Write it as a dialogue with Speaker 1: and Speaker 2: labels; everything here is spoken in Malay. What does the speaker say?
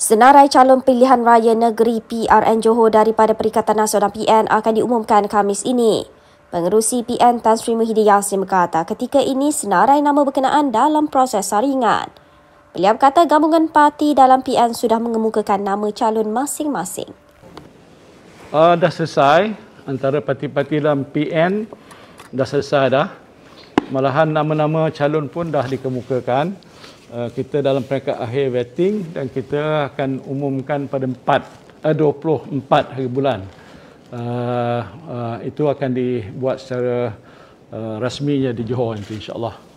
Speaker 1: Senarai calon pilihan raya negeri PRN Johor daripada Perikatan Nasional PN akan diumumkan Khamis ini. Pengerusi PN Tan Sri Muhyiddin Yassin berkata ketika ini senarai nama berkenaan dalam proses saringan. Beliau berkata gabungan parti dalam PN sudah mengemukakan nama calon masing-masing.
Speaker 2: Uh, dah selesai antara parti-parti dalam PN dah selesai dah malahan nama-nama calon pun dah dikemukakan. Uh, kita dalam peringkat akhir vetting dan kita akan umumkan pada 4, uh, 24 hari bulan. Uh, uh, itu akan dibuat secara uh, rasminya di Johor nanti insyaAllah.